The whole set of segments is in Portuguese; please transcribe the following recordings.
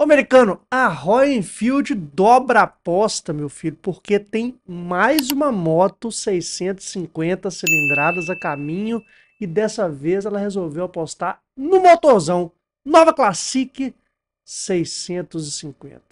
Ô, americano, a Royal Enfield dobra a aposta, meu filho, porque tem mais uma moto 650 cilindradas a caminho e dessa vez ela resolveu apostar no motorzão. Nova Classic 650.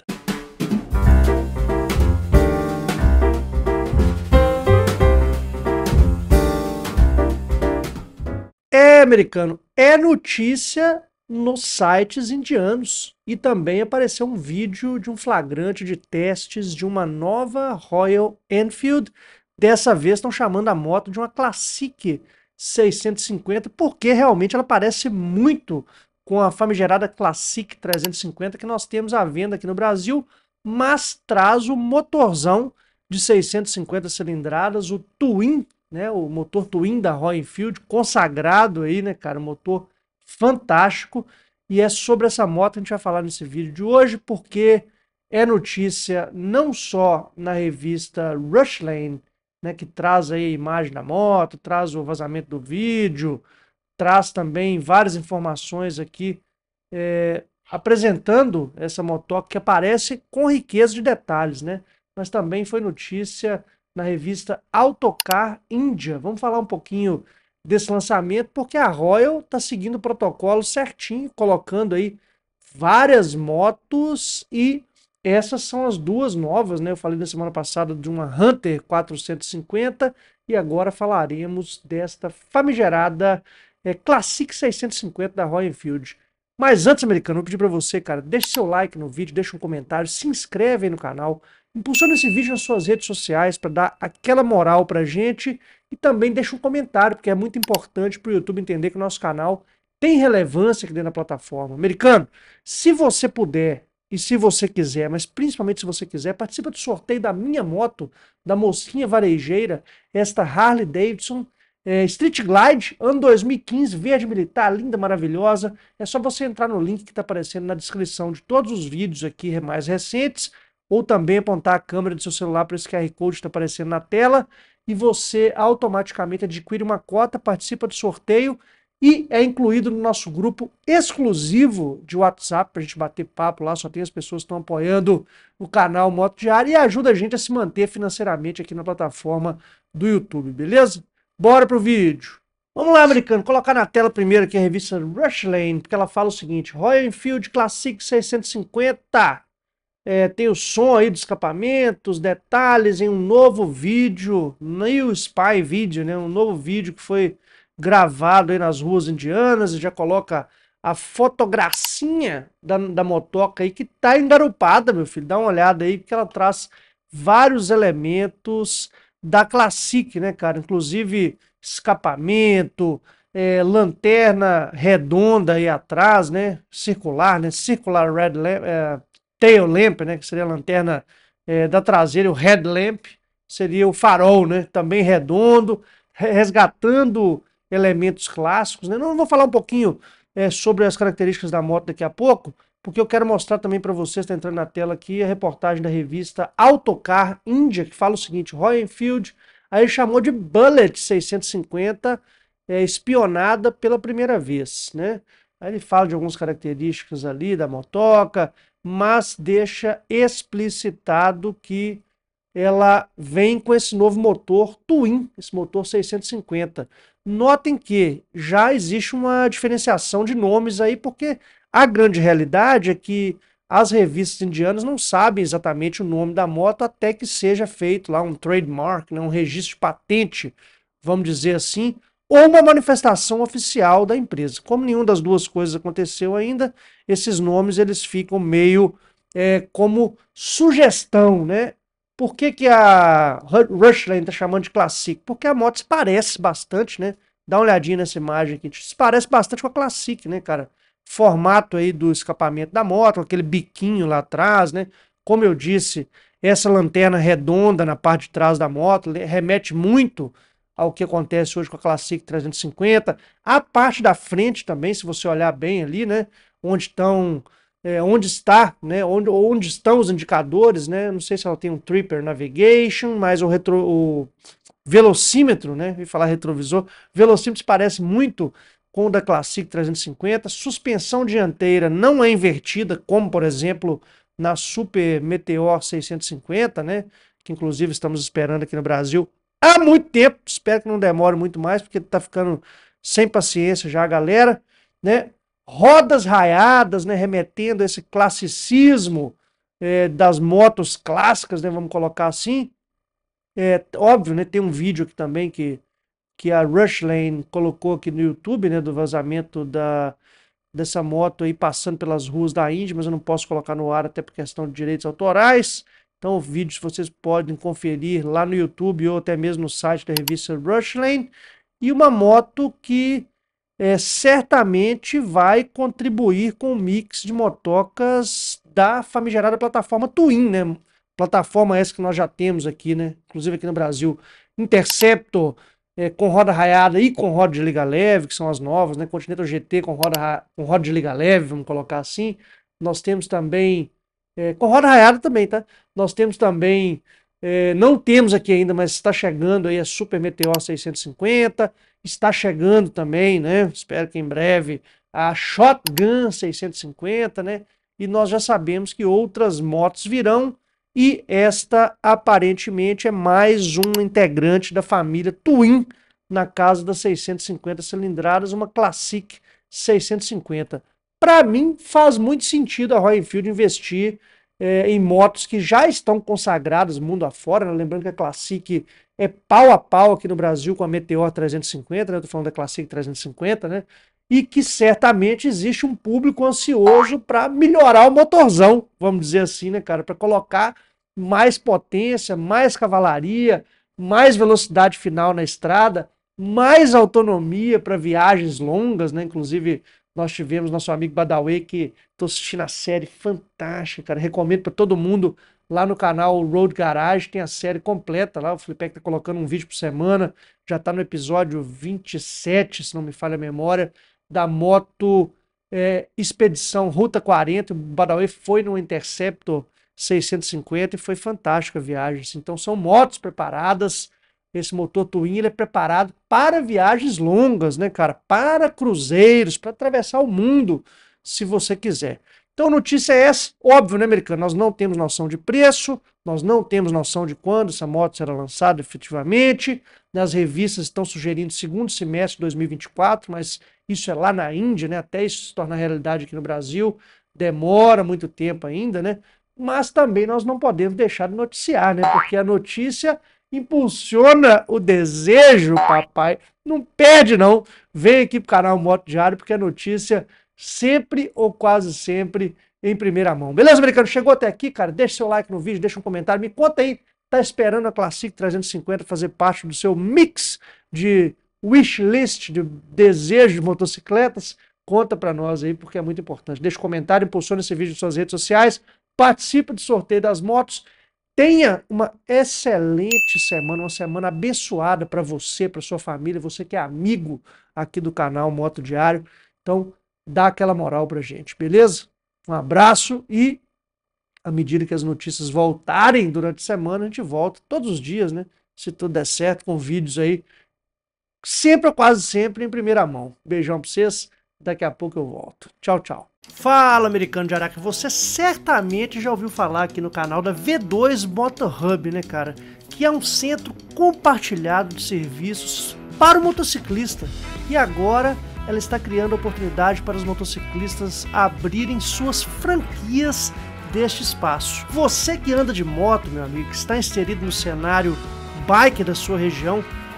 É, americano, é notícia nos sites indianos. E também apareceu um vídeo de um flagrante de testes de uma nova Royal Enfield. Dessa vez estão chamando a moto de uma Classic 650, porque realmente ela parece muito com a famigerada Classic 350 que nós temos à venda aqui no Brasil, mas traz o motorzão de 650 cilindradas, o Twin, né, o motor Twin da Royal Enfield, consagrado aí, né, cara, motor fantástico. E é sobre essa moto que a gente vai falar nesse vídeo de hoje, porque é notícia não só na revista Rush Lane, né, que traz aí a imagem da moto, traz o vazamento do vídeo, traz também várias informações aqui é, apresentando essa motoca que aparece com riqueza de detalhes, né? Mas também foi notícia na revista Autocar India. Vamos falar um pouquinho desse lançamento, porque a Royal está seguindo o protocolo certinho, colocando aí várias motos e essas são as duas novas, né? Eu falei na semana passada de uma Hunter 450 e agora falaremos desta famigerada é, Classic 650 da Royal Enfield. Mas antes, americano, eu pedi para você, cara, deixe seu like no vídeo, deixe um comentário, se inscreve aí no canal, impulsiona esse vídeo nas suas redes sociais para dar aquela moral para gente e também deixa um comentário, porque é muito importante para o YouTube entender que o nosso canal tem relevância aqui dentro da plataforma. Americano, se você puder e se você quiser, mas principalmente se você quiser, participa do sorteio da minha moto, da mosquinha varejeira, esta Harley Davidson é, Street Glide, ano 2015, verde militar, linda, maravilhosa. É só você entrar no link que está aparecendo na descrição de todos os vídeos aqui mais recentes, ou também apontar a câmera do seu celular para esse QR Code que está aparecendo na tela e você automaticamente adquire uma cota, participa do sorteio e é incluído no nosso grupo exclusivo de WhatsApp para a gente bater papo lá. Só tem as pessoas que estão apoiando o canal Moto Diário e ajuda a gente a se manter financeiramente aqui na plataforma do YouTube, beleza? Bora pro vídeo! Vamos lá, americano, colocar na tela primeiro aqui a revista Rush Lane, porque ela fala o seguinte: Royal Enfield Classic 650 é, tem o som aí do escapamento, os detalhes em um novo vídeo, New Spy Video, né? Um novo vídeo que foi gravado aí nas ruas indianas e já coloca a fotogracinha da, da motoca aí que tá engarupada, meu filho. Dá uma olhada aí que ela traz vários elementos da Classic, né, cara? Inclusive escapamento, é, lanterna redonda aí atrás, né? Circular, né? Circular red lamp, é, tail lamp, né, que seria a lanterna é, da traseira, o headlamp, seria o farol, né, também redondo, resgatando elementos clássicos. Né? Não vou falar um pouquinho é, sobre as características da moto daqui a pouco, porque eu quero mostrar também para vocês, está entrando na tela aqui, a reportagem da revista Autocar Índia, que fala o seguinte, Royal Enfield, aí chamou de Bullet 650, é, espionada pela primeira vez, né? Aí ele fala de algumas características ali da motoca, mas deixa explicitado que ela vem com esse novo motor Twin, esse motor 650. Notem que já existe uma diferenciação de nomes aí, porque a grande realidade é que as revistas indianas não sabem exatamente o nome da moto até que seja feito lá um trademark, né, um registro de patente, vamos dizer assim, ou uma manifestação oficial da empresa. Como nenhuma das duas coisas aconteceu ainda, esses nomes eles ficam meio é, como sugestão, né? Por que, que a Rushland está chamando de Classic? Porque a moto se parece bastante, né? Dá uma olhadinha nessa imagem aqui. Se parece bastante com a Classic, né, cara? Formato aí do escapamento da moto, aquele biquinho lá atrás, né? Como eu disse, essa lanterna redonda na parte de trás da moto remete muito ao que acontece hoje com a Classic 350. A parte da frente também, se você olhar bem ali, né? Onde estão, é, onde está, né? Onde, onde estão os indicadores, né? Não sei se ela tem um Tripper Navigation, mas o, retro, o velocímetro, né? Vou falar retrovisor. Velocímetro parece muito com o da Classic 350. Suspensão dianteira não é invertida, como por exemplo na Super Meteor 650, né? Que inclusive estamos esperando aqui no Brasil há muito tempo. Espero que não demore muito mais, porque tá ficando sem paciência já a galera, né? Rodas raiadas, né? Remetendo esse classicismo é, das motos clássicas, né? Vamos colocar assim. É óbvio, né? Tem um vídeo aqui também que, que a Rush Lane colocou aqui no YouTube, né? Do vazamento da, dessa moto aí passando pelas ruas da Índia, mas eu não posso colocar no ar até por questão de direitos autorais. Então, vídeos vocês podem conferir lá no YouTube ou até mesmo no site da revista Rushlane. E uma moto que é, certamente vai contribuir com o mix de motocas da famigerada plataforma Twin, né? Plataforma essa que nós já temos aqui, né? Inclusive aqui no Brasil. Interceptor é, com roda raiada e com roda de liga leve, que são as novas, né? Continental GT com roda, com roda de liga leve, vamos colocar assim. Nós temos também é, roda raiada também, tá? Nós temos também, é, não temos aqui ainda, mas está chegando aí a Super Meteor 650, está chegando também, né? Espero que em breve a Shotgun 650, né? E nós já sabemos que outras motos virão e esta aparentemente é mais um integrante da família Twin na casa das 650 cilindradas, uma Classic 650. Para mim, faz muito sentido a Royal investir é, em motos que já estão consagradas mundo afora. Né? Lembrando que a Classic é pau a pau aqui no Brasil com a Meteor 350, né? eu estou falando da Classic 350, né? E que certamente existe um público ansioso para melhorar o motorzão, vamos dizer assim, né, cara? Para colocar mais potência, mais cavalaria, mais velocidade final na estrada, mais autonomia para viagens longas, né? Inclusive nós tivemos nosso amigo Badawi, que estou assistindo a série fantástica, cara. Recomendo para todo mundo lá no canal Road Garage, tem a série completa lá. O Felipe tá colocando um vídeo por semana, já está no episódio 27, se não me falha a memória, da moto é, Expedição Ruta 40. O Badawi foi no Interceptor 650 e foi fantástica a viagem. Assim. Então são motos preparadas esse motor Twin ele é preparado para viagens longas, né, cara? Para cruzeiros, para atravessar o mundo, se você quiser. Então, notícia é essa, óbvio, né, americano? Nós não temos noção de preço, nós não temos noção de quando essa moto será lançada efetivamente. As revistas estão sugerindo segundo semestre de 2024, mas isso é lá na Índia, né? Até isso se tornar realidade aqui no Brasil, demora muito tempo ainda, né? Mas também nós não podemos deixar de noticiar, né? Porque a notícia impulsiona o desejo, papai. Não perde, não. Vem aqui pro canal Moto Diário, porque a notícia sempre ou quase sempre em primeira mão. Beleza, americano? Chegou até aqui, cara? Deixa seu like no vídeo, deixa um comentário, me conta aí. Tá esperando a Classic 350 fazer parte do seu mix de wishlist, de desejo de motocicletas? Conta para nós aí, porque é muito importante. Deixa um comentário, impulsiona esse vídeo em suas redes sociais, participa do sorteio das motos Tenha uma excelente semana, uma semana abençoada para você, para sua família, você que é amigo aqui do canal Moto Diário. Então, dá aquela moral para gente, beleza? Um abraço e à medida que as notícias voltarem durante a semana, a gente volta todos os dias, né? Se tudo der certo, com vídeos aí, sempre ou quase sempre em primeira mão. Beijão para vocês. Daqui a pouco eu volto. Tchau, tchau. Fala, americano de Araca. Você certamente já ouviu falar aqui no canal da V2 Motor Hub, né, cara? Que é um centro compartilhado de serviços para o motociclista. E agora ela está criando oportunidade para os motociclistas abrirem suas franquias deste espaço. Você que anda de moto, meu amigo, que está inserido no cenário bike da sua região,